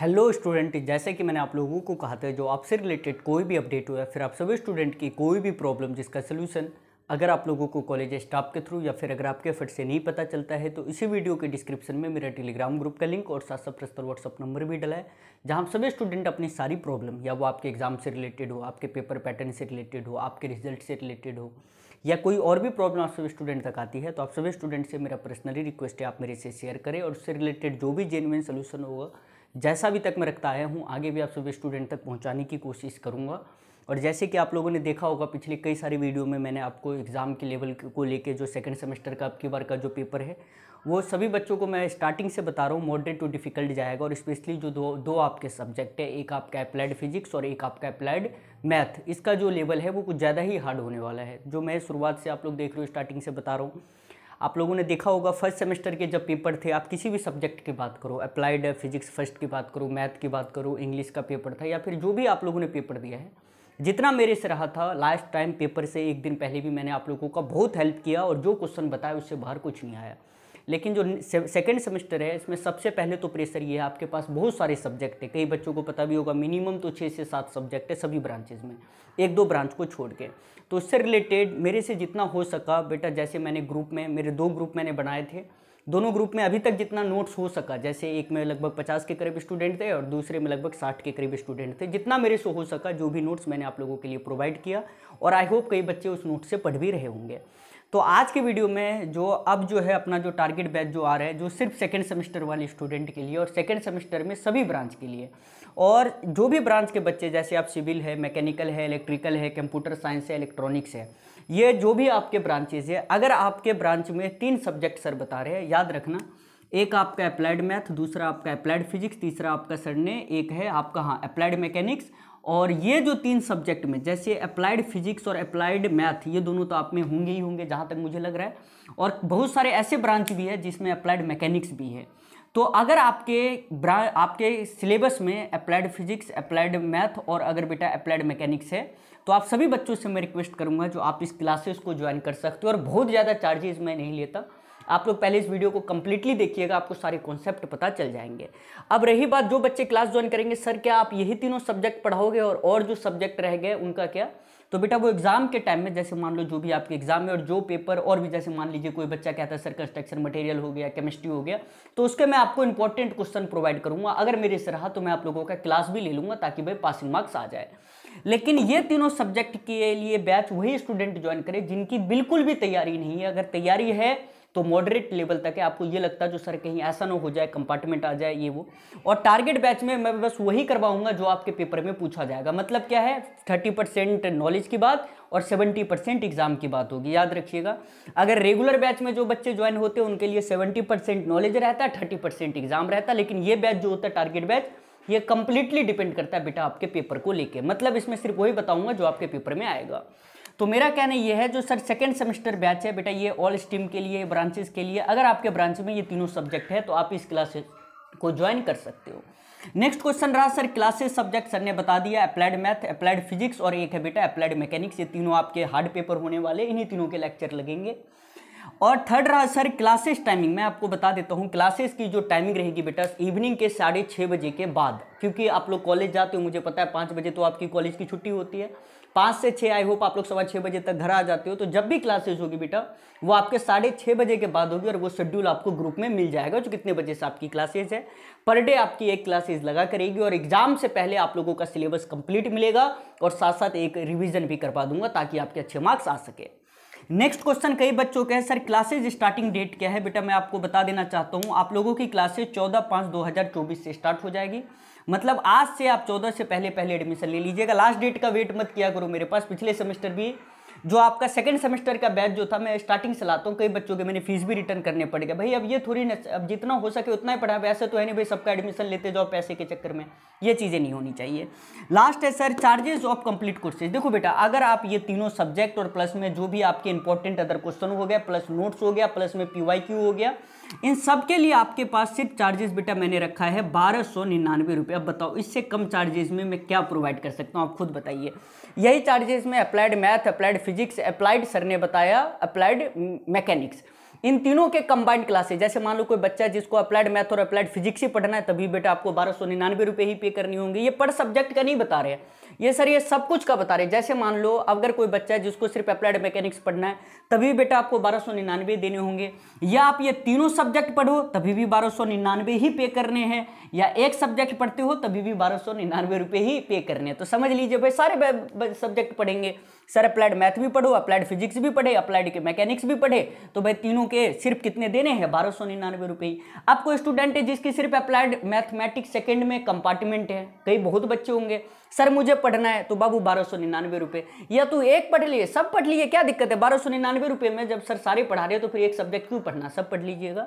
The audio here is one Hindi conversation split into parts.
हेलो स्टूडेंट जैसे कि मैंने आप लोगों को कहा था जो आपसे रिलेटेड कोई भी अपडेट हुआ फिर आप सभी स्टूडेंट की कोई भी प्रॉब्लम जिसका सोल्यूशन अगर आप लोगों को कॉलेज स्टाफ के थ्रू या फिर अगर आपके फट से नहीं पता चलता है तो इसी वीडियो के डिस्क्रिप्शन में मेरा टेलीग्राम ग्रुप का लिंक और साथ साथ प्रस्तर व्हाट्सअप नंबर भी डला है जहां सभी स्टूडेंट अपनी सारी प्रॉब्लम या वो आपके एग्जाम से रिलेटेड हो आपके पेपर पैटर्न से रिलेटेड हो आपके रिजल्ट से रिलेटेड हो या कोई और भी प्रॉब्लम आप सभी स्टूडेंट तक आती है तो आप सभी स्टूडेंट से मेरा पर्सनली रिक्वेस्ट है आप मेरे से शेयर करें और उससे रिलेटेड जो भी जेनविन सोल्यूशन होगा जैसा भी तक मैं रखता आया हूँ आगे भी आप सभी स्टूडेंट तक पहुँचाने की कोशिश करूँगा और जैसे कि आप लोगों ने देखा होगा पिछले कई सारे वीडियो में मैंने आपको एग्ज़ाम के लेवल को लेके जो सेकंड सेमेस्टर का आपकी बार का जो पेपर है वो सभी बच्चों को मैं स्टार्टिंग से बता रहा हूँ मॉडरेट टू डिफ़िकल्ट जाएगा और स्पेशली जो दो दो आपके सब्जेक्ट है एक आपका अप्लाइड फिजिक्स और एक आपका अप्लाइड मैथ इसका जो लेवल है वो कुछ ज़्यादा ही हार्ड होने वाला है जो मैं शुरुआत से आप लोग देख रहे हो स्टार्टिंग से बता रहा हूँ आप लोगों ने देखा होगा फर्स्ट सेमेस्टर के जब पेपर थे आप किसी भी सब्जेक्ट की बात करो अप्लाइड फिजिक्स फर्स्ट की बात करो मैथ की बात करो इंग्लिश का पेपर था या फिर जो भी आप लोगों ने पेपर दिया है जितना मेरे से रहा था लास्ट टाइम पेपर से एक दिन पहले भी मैंने आप लोगों का बहुत हेल्प किया और जो क्वेश्चन बताया उससे बाहर कुछ नहीं आया लेकिन जो सेकेंड सेमेस्टर है इसमें सबसे पहले तो प्रेशर ये है आपके पास बहुत सारे सब्जेक्ट है कई बच्चों को पता भी होगा मिनिमम तो छः से सात सब्जेक्ट है सभी ब्रांचेज में एक दो ब्रांच को छोड़ के तो उससे रिलेटेड मेरे से जितना हो सका बेटा जैसे मैंने ग्रुप में मेरे दो ग्रुप मैंने बनाए थे दोनों ग्रुप में अभी तक जितना नोट्स हो सका जैसे एक में लगभग पचास के करीब स्टूडेंट थे और दूसरे में लगभग साठ के करीब स्टूडेंट थे जितना मेरे से हो सका जो भी नोट्स मैंने आप लोगों के लिए प्रोवाइड किया और आई होप कई बच्चे उस नोट से पढ़ भी रहे होंगे तो आज के वीडियो में जो अब जो है अपना जो टारगेट बैच जो आ रहा है जो सिर्फ सेकेंड सेमेस्टर वाले स्टूडेंट के लिए और सेकेंड सेमेस्टर में सभी ब्रांच के लिए और जो भी ब्रांच के बच्चे जैसे आप सिविल है मैकेनिकल है इलेक्ट्रिकल है कंप्यूटर साइंस है इलेक्ट्रॉनिक्स है ये जो भी आपके ब्रांचेज है अगर आपके ब्रांच में तीन सब्जेक्ट सर बता रहे हैं याद रखना एक आपका अप्लाइड मैथ दूसरा आपका अप्लाइड फिजिक्स तीसरा आपका सर ने एक है आपका हाँ अप्लाइड मैकेनिक्स और ये जो तीन सब्जेक्ट में जैसे अप्लाइड फिजिक्स और अप्लाइड मैथ ये दोनों तो आप में होंगे ही होंगे जहाँ तक मुझे लग रहा है और बहुत सारे ऐसे ब्रांच भी है जिसमें अप्लाइड मैकेनिक्स भी है तो अगर आपके आपके सिलेबस में अप्लाइड फिजिक्स अप्लाइड मैथ और अगर बेटा अप्लाइड मैकेनिक्स है तो आप सभी बच्चों से मैं रिक्वेस्ट करूँगा जो आप इस क्लासेस को ज्वाइन कर सकते हो और बहुत ज़्यादा चार्जेस मैं नहीं लेता आप लोग पहले इस वीडियो को कंप्लीटली देखिएगा आपको सारे कॉन्सेप्ट पता चल जाएंगे अब रही बात जो बच्चे क्लास ज्वाइन करेंगे सर क्या आप यही तीनों सब्जेक्ट पढ़ाओगे और, और जो सब्जेक्ट रह गए उनका क्या तो बेटा वो एग्जाम के टाइम में जैसे मान लो जो भी आपके एग्जाम में और जो पेपर और भी जैसे मान लीजिए कोई बच्चा कहता है सर कंस्ट्रक्शन मटेरियल हो गया केमिस्ट्री हो गया तो उसके मैं आपको इंपॉर्टेंट क्वेश्चन प्रोवाइड करूंगा अगर मेरे से रहा तो मैं आप लोगों का क्लास भी ले लूंगा ताकि भाई पासिंग मार्क्स आ जाए लेकिन ये तीनों सब्जेक्ट के लिए बैच वही स्टूडेंट ज्वाइन करे जिनकी बिल्कुल भी तैयारी नहीं है अगर तैयारी है तो मॉडरेट लेवल तक है आपको ये लगता है जो सर कहीं ऐसा ना हो जाए कंपार्टमेंट आ जाए ये वो और टारगेट बैच में मैं बस वही करवाऊंगा जो आपके पेपर में पूछा जाएगा मतलब क्या है थर्टी परसेंट नॉलेज की बात और सेवेंटी परसेंट एग्जाम की बात होगी याद रखिएगा अगर रेगुलर बैच में जो बच्चे ज्वाइन होते हैं उनके लिए सेवेंटी नॉलेज रहता है थर्टी एग्जाम रहता है लेकिन ये बैच जो होता है टारगेट बैच ये कंप्लीटली डिपेंड करता है बेटा आपके पेपर को लेके मतलब इसमें सिर्फ वही बताऊंगा जो आपके पेपर में आएगा तो मेरा कहना यह है जो सर सेकेंड सेमेस्टर बैच है बेटा ये ऑल स्ट्रीम के लिए ब्रांचेस के लिए अगर आपके ब्रांच में ये तीनों सब्जेक्ट है तो आप इस क्लास को ज्वाइन कर सकते हो नेक्स्ट क्वेश्चन रहा सर क्लासेस सब्जेक्ट सर ने बता दिया अप्लाइड मैथ अप्लाइड फिजिक्स और एक है बेटा अप्लाइड मैकेनिक्स ये तीनों आपके हार्ड पेपर होने वाले इन्हीं तीनों के लेक्चर लगेंगे और थर्ड रहा सर क्लासेस टाइमिंग मैं आपको बता देता हूँ क्लासेस की जो टाइमिंग रहेगी बेटा इवनिंग के साढ़े छः बजे के बाद क्योंकि आप लोग कॉलेज जाते हो मुझे पता है पाँच बजे तो आपकी कॉलेज की छुट्टी होती है पाँच से छः आई होप आप लोग सवा छः बजे तक घर आ जाते हो तो जब भी क्लासेज होगी बेटा वो आपके साढ़े छः बजे के बाद होगी और वो शेड्यूल आपको ग्रुप में मिल जाएगा जो कितने बजे से आपकी क्लासेज है पर डे आपकी एक क्लासेज लगा करेगी और एग्जाम से पहले आप लोगों का सिलेबस कंप्लीट मिलेगा और साथ साथ एक रिविजन भी करवा दूंगा ताकि आपके अच्छे मार्क्स आ सके नेक्स्ट क्वेश्चन कई बच्चों के हैं सर क्लासेज स्टार्टिंग डेट क्या है बेटा मैं आपको बता देना चाहता हूँ आप लोगों की क्लासेज चौदह पाँच दो से स्टार्ट हो जाएगी मतलब आज से आप चौदह से पहले पहले एडमिशन ले लीजिएगा लास्ट डेट का वेट मत किया करो मेरे पास पिछले सेमेस्टर भी जो आपका सेकेंड सेमेस्टर का बैच जो था मैं स्टार्टिंग से लाता हूँ कई बच्चों के मैंने फीस भी रिटर्न करने पड़ गया भाई अब ये थोड़ी अब जितना हो सके उतना ही पढ़ा वैसे तो है नहीं भाई सबका एडमिशन लेते जाओ पैसे के चक्कर में ये चीज़ें नहीं होनी चाहिए लास्ट है sir charges of complete courses देखो बेटा अगर आप ये तीनों सब्जेक्ट और प्लस में जो भी आपके इंपॉर्टेंट अदर क्वेश्चन हो गया प्लस नोट्स हो गया प्लस में पी हो गया इन सब के लिए आपके पास सिर्फ चार्जेस बेटा मैंने रखा है बारह सौ निन्यानवे रुपये अब बताओ इससे कम चार्जेस में मैं क्या प्रोवाइड कर सकता हूँ आप खुद बताइए यही चार्जेस में applied math applied physics applied sir ने बताया अप्लाइड मैकेनिक्स इन तीनों के कंबाइंड क्लासेस जैसे मान लो कोई बच्चा जिसको अप्लाइड मैथ और अप्लाइड फिजिक्स ही पढ़ना है तभी बेटा आपको बारह सौ निन्यानवे रुपये ही पे करनी होंगी ये पर सब्जेक्ट का नहीं बता रहे हैं ये सर ये सब कुछ का बता रहे हैं जैसे मान लो अगर कोई बच्चा है जिसको सिर्फ अप्लाइड मैकेनिक्स पढ़ना है तभी बेटा आपको बारह सौ निन्यानवे देने होंगे या आप ये तीनों सब्जेक्ट पढ़ो तभी भी बारह सौ निन्यानवे ही पे करने हैं या एक सब्जेक्ट पढ़ते हो तभी भी बारह सौ निन्यानवे रुपये ही पे करने हैं तो समझ लीजिए भाई सारे सब्जेक्ट पढ़ेंगे सर अप्लाइड मैथ भी पढ़ो अप्लाइड फिजिक्स भी पढ़े अप्लाइड के मैकेनिक्स भी पढ़े तो भाई तीनों के सिर्फ कितने देने हैं बारह सौ निन्यानवे रुपये आपको स्टूडेंट है जिसकी सिर्फ अप्लाइड मैथमेटिक्स सेकेंड में कंपार्टमेंट है कई बहुत बच्चे होंगे सर मुझे पढ़ना है तो बाबू बारह सौ निन्यानवे रुपये या तू एक पढ़ लिए सब पढ़ लिए क्या दिक्कत है बारह सौ निन्यानवे रुपये में जब सर सारे पढ़ा रहे हो तो फिर एक सब्जेक्ट क्यों पढ़ना सब पढ़ लीजिएगा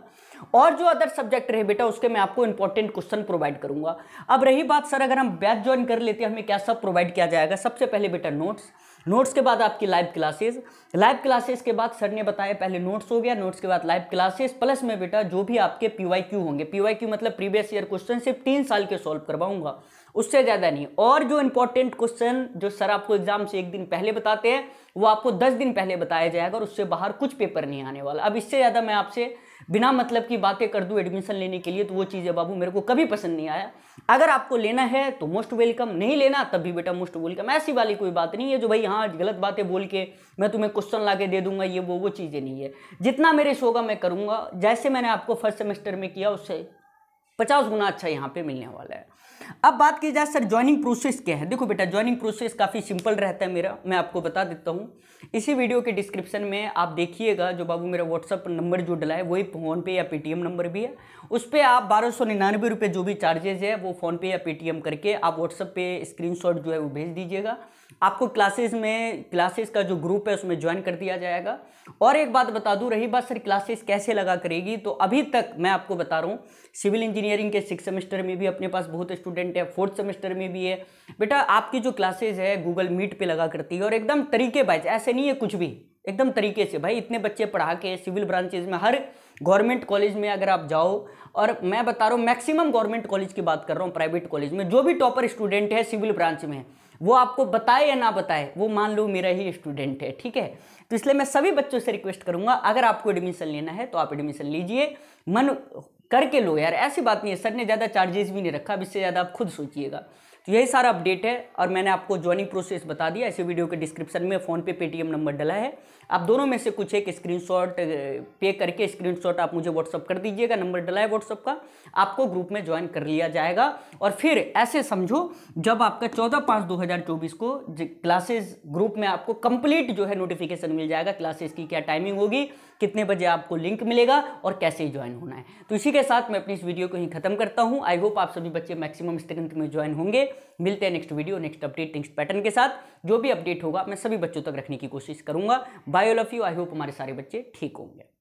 और जो अदर सब्जेक्ट रहे बेटा उसके मैं आपको इंपॉर्टेंट क्वेश्चन प्रोवाइड करूंगा अब रही बात सर अगर हम बैच ज्वाइन कर लेते हैं हमें क्या सब प्रोवाइड किया जाएगा सबसे पहले बेटा नोट्स नोट्स के बाद आपकी लाइव क्लासेस लाइव क्लासेस के बाद सर ने बताया पहले नोट्स हो गया नोट्स के बाद लाइव क्लासेस प्लस में बेटा जो भी आपके पी वाई क्यू होंगे पी वाई क्यू मतलब प्रीवियस ईयर क्वेश्चन सिर्फ तीन साल के सॉल्व करवाऊंगा उससे ज़्यादा नहीं और जो इंपॉर्टेंट क्वेश्चन जो सर आपको एग्जाम से एक दिन पहले बताते हैं वो आपको दस दिन पहले बताया जाएगा और उससे बाहर कुछ पेपर नहीं आने वाला अब इससे ज़्यादा मैं आपसे बिना मतलब की बातें कर दूँ एडमिशन लेने के लिए तो वो चीज़ है बाबू मेरे को कभी पसंद नहीं आया अगर आपको लेना है तो मोस्ट वेलकम नहीं लेना तब भी बेटा मोस्ट वेलकम ऐसी वाली कोई बात नहीं है जो भाई हाँ गलत बातें बोल के मैं तुम्हें क्वेश्चन ला के दे दूंगा ये वो वो चीज़ें नहीं है जितना मेरे शोगा मैं करूँगा जैसे मैंने आपको फर्स्ट सेमेस्टर में किया उससे पचास गुना अच्छा यहाँ पे मिलने वाला है अब बात की जाए सर ज्वाइनिंग प्रोसेस क्या है देखो बेटा ज्वाइनिंग प्रोसेस काफ़ी सिंपल रहता है मेरा मैं आपको बता देता हूँ इसी वीडियो के डिस्क्रिप्शन में आप देखिएगा जो बाबू मेरा व्हाट्सअप नंबर जो डला है वही फ़ोनपे या पेटीएम नंबर भी है उस पर आप बारह सौ निन्यानवे रुपये जो भी चार्जेज है वो फ़ोनपे या पेटीएम करके आप व्हाट्सअप पे स्क्रीनशॉट जो है वो भेज दीजिएगा आपको क्लासेस में क्लासेस का जो ग्रुप है उसमें ज्वाइन कर दिया जाएगा और एक बात बता दूँ रही बात सर क्लासेस कैसे लगा करेगी तो अभी तक मैं आपको बता रहा हूँ सिविल इंजीनियरिंग के सिक्स सेमेस्टर में भी अपने पास बहुत स्टूडेंट है फोर्थ सेमेस्टर में भी है बेटा आपकी जो क्लासेज है गूगल मीट पर लगा करती है और एकदम तरीके बाइज ऐसे नहीं है कुछ भी एकदम तरीके से भाई इतने बच्चे पढ़ा के सिविल ब्रांचेज में हर गवर्नमेंट कॉलेज में अगर आप जाओ और मैं बता रहा हूँ मैक्सिमम गवर्नमेंट कॉलेज की बात कर रहा हूँ प्राइवेट कॉलेज में जो भी टॉपर स्टूडेंट है सिविल ब्रांच में वो आपको बताए या ना बताए वो मान लो मेरा ही स्टूडेंट है ठीक है तो इसलिए मैं सभी बच्चों से रिक्वेस्ट करूंगा अगर आपको एडमिशन लेना है तो आप एडमिशन लीजिए मन करके लो यार ऐसी बात नहीं है सर ने ज़्यादा चार्जेस भी नहीं रखा अब इससे ज़्यादा आप खुद सोचिएगा तो यही सारा अपडेट है और मैंने आपको ज्वाइनिंग प्रोसेस बता दिया ऐसे वीडियो के डिस्क्रिप्शन में फ़ोनपे पेटीएम नंबर डला है आप दोनों में से कुछ एक स्क्रीनशॉट पे करके स्क्रीनशॉट आप मुझे व्हाट्सअप कर दीजिएगा नंबर डला है व्हाट्सअप का आपको ग्रुप में ज्वाइन कर लिया जाएगा और फिर ऐसे समझो जब आपका चौदह पाँच दो हज़ार चौबीस को क्लासेज ग्रुप में आपको कंप्लीट जो है नोटिफिकेशन मिल जाएगा क्लासेज की क्या टाइमिंग होगी कितने बजे आपको लिंक मिलेगा और कैसे ज्वाइन होना है तो इसी के साथ मैं अपनी इस वीडियो को ही खत्म करता हूँ आई होप आप सभी बच्चे मैक्सिमम स्ट्रेंथ में ज्वाइन होंगे मिलते हैं next video next update next pattern के साथ जो भी अपडेट होगा मैं सभी बच्चों तक रखने की कोशिश करूंगा बायोलॉफी यू आई होप हमारे सारे बच्चे ठीक होंगे